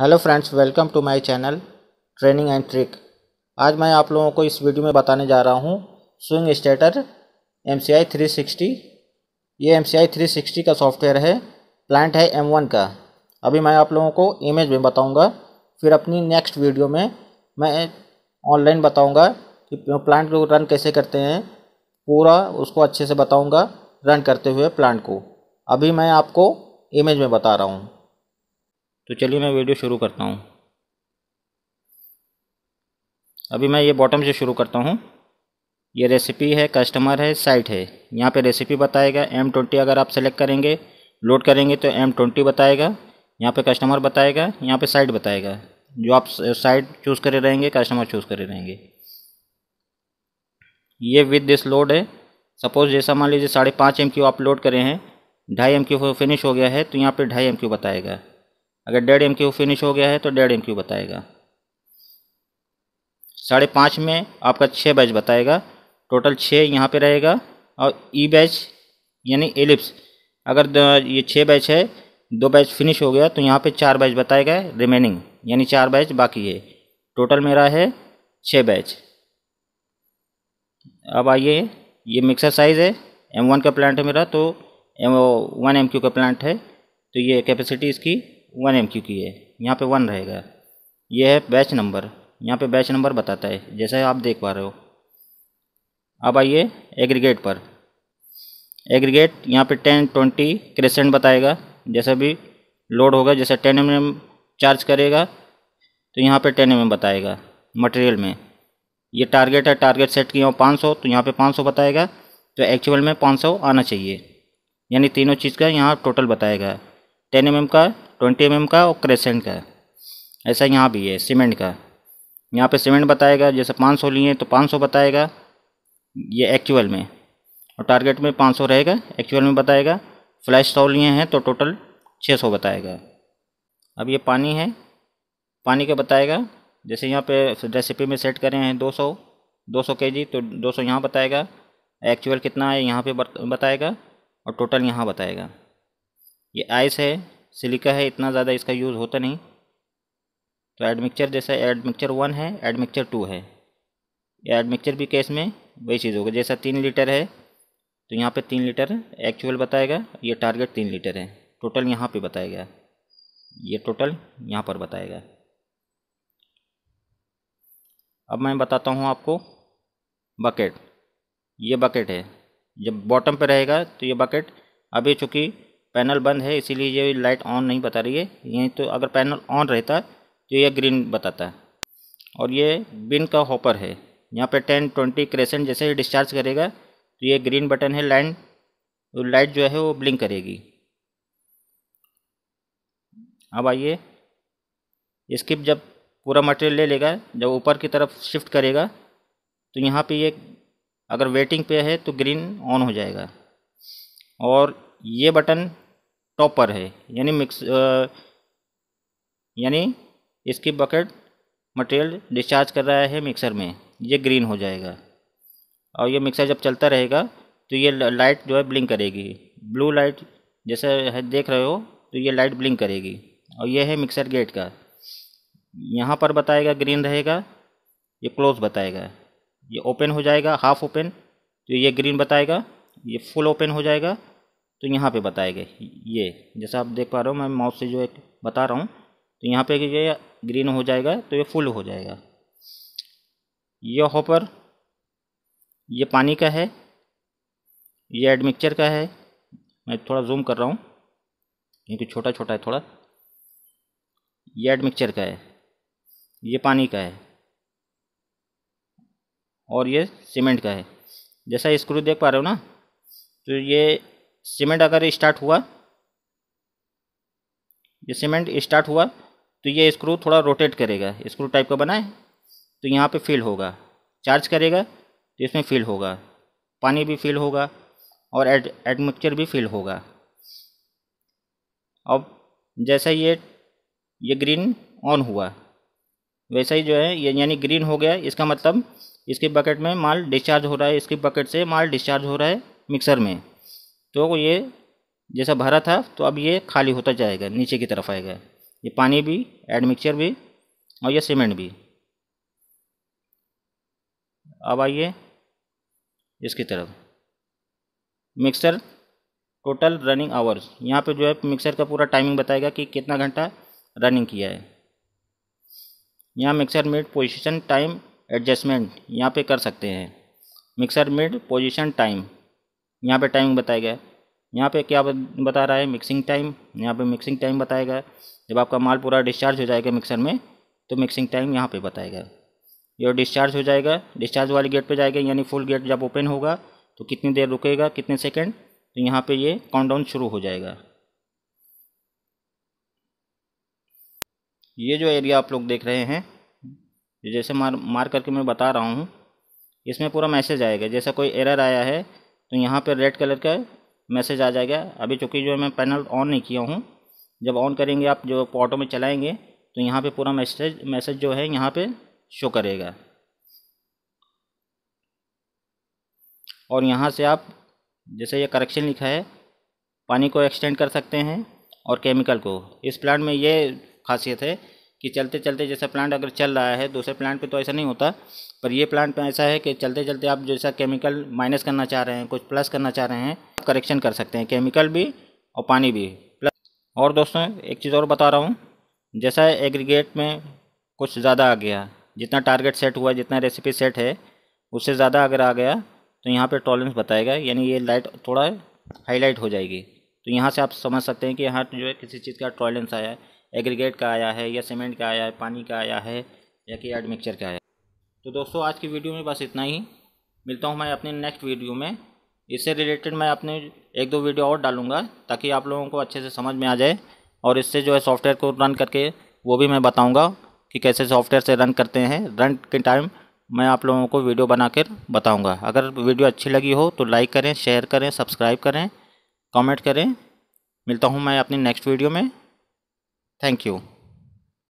Hello friends welcome to my channel training and trick आज मैं आप लोगों को इस वीडियो में बताने जा रहा हूँ swing stator M C I three sixty ये M C I three sixty का सॉफ्टवेयर है प्लांट है एम वन का अभी मैं आप लोगों को इमेज में बताऊँगा फिर अपनी नेक्स्ट वीडियो में मैं ऑनलाइन बताऊँगा कि प्लांट को रन कैसे करते हैं पूरा उसको अच्छे से बताऊँगा रन करते हुए प्लांट को अभी मैं आपको इमेज में बता रहा हूँ तो चलिए मैं वीडियो शुरू करता हूँ अभी मैं ये बॉटम से शुरू करता हूँ ये रेसिपी है कस्टमर है साइट है यहाँ पे रेसिपी बताएगा एम ट्वेंटी अगर आप सेलेक्ट करेंगे लोड करेंगे तो एम ट्वेंटी बताएगा यहाँ पे कस्टमर बताएगा यहाँ पे साइट बताएगा जो आप साइट चूज़ करे रहेंगे कस्टमर चूज़ करे रहेंगे ये विद दिस लोड है सपोज़ जैसा मान लीजिए साढ़े पाँच एम आप लोड करें हैं ढाई एम फिनिश हो गया है तो यहाँ पर ढाई एम बताएगा अगर डेढ़ एम क्यू फिनिश हो गया है तो डेढ़ एम क्यू बताएगा साढ़े पाँच में आपका छः बैच बताएगा टोटल छः यहाँ पे रहेगा और ई e बैच यानी एलिप्स अगर ये छः बैच है दो बैच फिनिश हो गया तो यहाँ पे चार बैच बताएगा रिमेनिंग यानी चार बैच बाकी है टोटल मेरा है छः बैच अब आइए ये मिक्सर साइज़ है एम वन का प्लांट है मेरा तो एम वन एम क्यू का प्लांट है तो ये कैपेसिटी इसकी वन एम क्यू की है यहाँ पे वन रहेगा ये है बैच नंबर यहाँ पे बैच नंबर बताता है जैसे आप देख पा रहे हो अब आइए एग्रीगेट पर एग्रीगेट यहाँ पे टेन ट्वेंटी क्रेसेंट बताएगा जैसे भी लोड होगा जैसे टेन एम एम चार्ज करेगा तो यहाँ पे टेन एम एम बताएगा मटेरियल में ये टारगेट है टारगेट सेट किया हो पाँच सौ तो यहाँ पे पाँच सौ बताएगा तो एक्चुअल में पाँच सौ आना चाहिए यानी तीनों चीज़ का यहाँ टोटल बताएगा टेन एम का ट्वेंटी एम का और क्रेसेंट का ऐसा यहाँ भी है सीमेंट का यहाँ पे सीमेंट बताएगा जैसे 500 लिए तो 500 बताएगा ये एक्चुअल में और टारगेट में 500 रहेगा एक्चुअल में बताएगा फ्लैश सौ लिए हैं तो टोटल 600 बताएगा अब ये पानी है पानी का बताएगा जैसे यहाँ पे रेसिपी में सेट करें हैं 200 के जी तो दो सौ यहाँ बताएगा एक्चुअल कितना है यहाँ पर बताएगा और टोटल यहाँ बताएगा ये आइस है सिलिका है इतना ज़्यादा इसका यूज़ होता नहीं तो एडमिक्चर जैसा एडमिक्चर वन है एड टू है ये भी केस में वही चीज़ होगा जैसा तीन लीटर है तो यहाँ पे तीन लीटर एक्चुअल बताएगा ये टारगेट तीन लीटर है टोटल यहाँ पे बताएगा ये टोटल यहाँ पर बताएगा अब मैं बताता हूँ आपको बकेट ये बकेट है जब बॉटम पे रहेगा तो ये बकेट अभी चूँकि पैनल बंद है इसीलिए ये लाइट ऑन नहीं बता रही है यहीं तो अगर पैनल ऑन रहता है तो ये ग्रीन बताता है और ये बिन का हॉपर है यहाँ पे टेन ट्वेंटी क्रेसेंट जैसे ही डिस्चार्ज करेगा तो ये ग्रीन बटन है लाइन लाइट जो है वो ब्लिंक करेगी अब आइए स्किप जब पूरा मटेरियल ले लेगा जब ऊपर की तरफ शिफ्ट करेगा तो यहाँ पे ये अगर वेटिंग पे है तो ग्रीन ऑन हो जाएगा और ये बटन टॉपर है यानी मिक्स यानी इसकी बकेट मटेरियल डिस्चार्ज कर रहा है मिक्सर में ये ग्रीन हो जाएगा और ये मिक्सर जब चलता रहेगा तो ये लाइट जो है ब्लिंक करेगी ब्लू लाइट जैसे है देख रहे हो तो ये लाइट ब्लिंक करेगी और ये है मिक्सर गेट का यहाँ पर बताएगा ग्रीन रहेगा ये क्लोज बताएगा ये ओपन हो जाएगा हाफ ओपन तो ये ग्रीन बताएगा ये फुल ओपन हो जाएगा तो यहाँ पे बताए गए ये जैसा आप देख पा रहे हो मैं माउस से जो एक बता रहा हूँ तो यहाँ पे ये ग्रीन हो जाएगा तो ये फुल हो जाएगा ये हॉपर ये पानी का है ये एडमिक्चर का है मैं थोड़ा जूम कर रहा हूँ क्योंकि छोटा छोटा है थोड़ा ये एडमिक्चर का है ये पानी का है और ये सीमेंट का है जैसा स्क्रू देख पा रहे हो ना तो ये सीमेंट अगर स्टार्ट हुआ ये सीमेंट स्टार्ट हुआ तो ये स्क्रू थोड़ा रोटेट करेगा स्क्रू टाइप का बनाए तो यहाँ पे फील होगा चार्ज करेगा तो इसमें फील होगा पानी भी फील होगा और एड एडमिक्चर भी फील होगा अब जैसा ये ये ग्रीन ऑन हुआ वैसा ही जो है ये यानी ग्रीन हो गया इसका मतलब इसके बकेट में माल डिस्चार्ज हो रहा है इसके बकेट से माल डिस्चार्ज हो रहा है मिक्सर में तो ये जैसा भरा था तो अब ये खाली होता जाएगा नीचे की तरफ आएगा ये पानी भी एडमिक्सचर भी और ये सीमेंट भी अब आइए इसकी तरफ मिक्सर टोटल रनिंग आवर्स यहाँ पे जो है मिक्सर का पूरा टाइमिंग बताएगा कि कितना घंटा रनिंग किया है यहाँ mixer mid position time adjustment यहाँ पे कर सकते हैं मिक्सर मिड पोजीशन टाइम यहाँ पे टाइमिंग बताया गया है यहाँ पे क्या बता रहा है मिक्सिंग टाइम यहाँ पे मिक्सिंग टाइम बताया गया जब आपका माल पूरा डिस्चार्ज हो जाएगा मिक्सर में तो मिक्सिंग टाइम यहाँ पे बताया गया ये डिस्चार्ज हो जाएगा डिस्चार्ज वाले गेट पे जाएगा यानी फुल गेट जब ओपन होगा तो कितनी देर रुकेगा कितने सेकेंड तो यहाँ पर ये काउंटडाउन शुरू हो जाएगा ये जो एरिया आप लोग देख रहे हैं जैसे मार मार करके मैं बता रहा हूँ इसमें पूरा मैसेज आएगा जैसा कोई एरर आया है तो यहाँ पर रेड कलर का मैसेज आ जाएगा अभी चूँकि जो है मैं पैनल ऑन नहीं किया हूँ जब ऑन करेंगे आप जो ऑटो में चलाएँगे तो यहाँ पर पूरा मैसेज मैसेज जो है यहाँ पर शो करेगा और यहाँ से आप जैसे ये करेक्शन लिखा है पानी को एक्सटेंड कर सकते हैं और केमिकल को इस प्लांट में ये खासियत है कि चलते चलते जैसा प्लांट अगर चल रहा है दूसरे प्लांट पे तो ऐसा नहीं होता पर ये प्लांट में ऐसा है कि चलते चलते आप जैसा केमिकल माइनस करना चाह रहे हैं कुछ प्लस करना चाह रहे हैं आप करेक्शन कर सकते हैं केमिकल भी और पानी भी प्लस और दोस्तों एक चीज़ और बता रहा हूँ जैसा एग्रीगेट में कुछ ज़्यादा आ गया जितना टारगेट सेट हुआ जितना रेसिपी सेट है उससे ज़्यादा अगर आ गया तो यहाँ पर टॉलरेंस बताएगा यानी ये लाइट थोड़ा हाईलाइट हो जाएगी तो यहाँ से आप समझ सकते हैं कि यहाँ जो है किसी चीज़ का टॉयलेंस आया है एग्रीगेट का आया है या सीमेंट का आया है पानी का आया है या कि एड मिक्सचर का आया है तो दोस्तों आज की वीडियो में बस इतना ही मिलता हूँ मैं अपने नेक्स्ट वीडियो में इससे रिलेटेड मैं अपने एक दो वीडियो और डालूँगा ताकि आप लोगों को अच्छे से समझ में आ जाए और इससे जो है सॉफ्टवेयर को रन करके वो भी मैं बताऊँगा कि कैसे सॉफ्टवेयर से रन करते हैं रन के टाइम मैं आप लोगों को वीडियो बना कर बताऊँगा अगर वीडियो अच्छी लगी हो तो लाइक करें शेयर करें सब्सक्राइब करें कमेंट करें मिलता हूँ मैं अपनी नेक्स्ट वीडियो में Thank you.